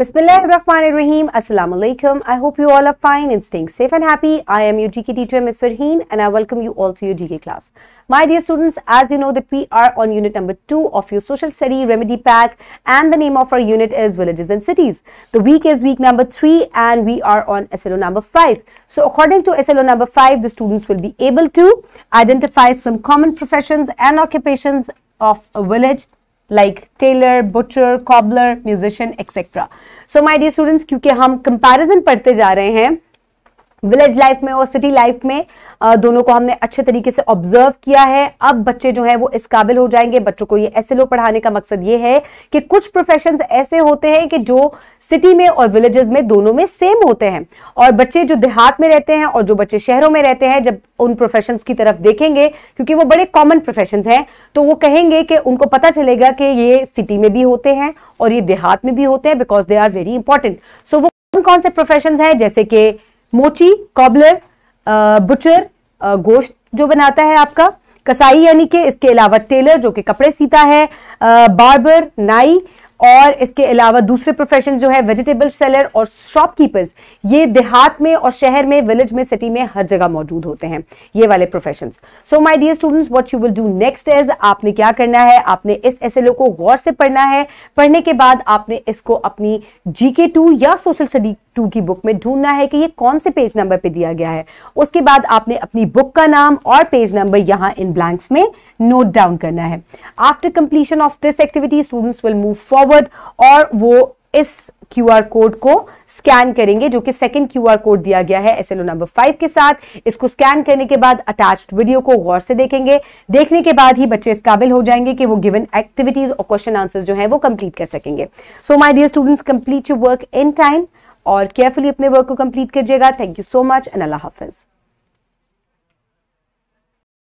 Bismillahirrahmanirrahim. Assalamu alaikum. I hope you all are fine and staying safe and happy. I am your GK teacher Ms. Farheen and I welcome you all to your GK class. My dear students, as you know that we are on unit number 2 of your social study remedy pack and the name of our unit is villages and cities. The week is week number 3 and we are on SLO number 5. So according to SLO number 5, the students will be able to identify some common professions and occupations of a village like tailor, butcher, cobbler, musician, etc. So my dear students, क्योंकि हम comparison पढ़ते जा रहे हैं village life में और city life में दोनों को हमने अच्छे तरीके से ऑब्जर्व किया है अब बच्चे जो हैं वो इस काबिल हो जाएंगे बच्चों को ये ऐसे लोग पढ़ाने का मकसद ये है कि कुछ प्रोफेशन ऐसे होते हैं कि जो सिटी में और विलेजेस में दोनों में सेम होते हैं और बच्चे जो देहात में रहते हैं और जो बच्चे शहरों में रहते हैं जब उन प्रोफेशन की तरफ देखेंगे क्योंकि वो बड़े कॉमन प्रोफेशन हैं तो वो कहेंगे कि उनको पता चलेगा कि ये सिटी में भी होते हैं और ये देहात में भी होते हैं because they are very important so वो कौन कौन से प्रोफेशन हैं जैसे कि मोची कॉबलर बुचर गोश्त जो बनाता है आपका कसाई यानी कि इसके अलावा टेलर जो कि कपड़े सीता है बार्बर नाई और इसके अलावा दूसरे प्रोफेशन जो है वेजिटेबल सेलर और शॉपकीपर्स ये देहात में और शहर में विलेज में सिटी में हर जगह मौजूद होते हैं ये वाले profession so my dear students what you will do next is आपने क्या करना है आपने इस एस को गौर से पढ़ना है पढ़ने के बाद आपने इसको अपनी जी के टू या सोशल स्टडी टू की बुक में ढूंढना है कि ये कौन से पेज नंबर पे दिया गया है उसके बाद आपने अपनी बुक का नाम और पेज नंबर यहाँ इन ब्लैंक्स में नोट डाउन करना है after completion of this activity students will move forward और वो इस क्यू कोड को स्कैन करेंगे जो कि सेकंड क्यू कोड दिया गया है एस नंबर फाइव के साथ इसको स्कैन करने के बाद अटैच्ड वीडियो को गौर से देखेंगे देखने के बाद ही बच्चे इस काबिल हो जाएंगे कि वो गिवन एक्टिविटीज और क्वेश्चन आंसर्स जो है वो कंप्लीट कर सकेंगे so my dear students complete you work in time और केयरफुली अपने वर्क को कंप्लीट कीजिएगा thank you so much and अल्लाह हाफिज़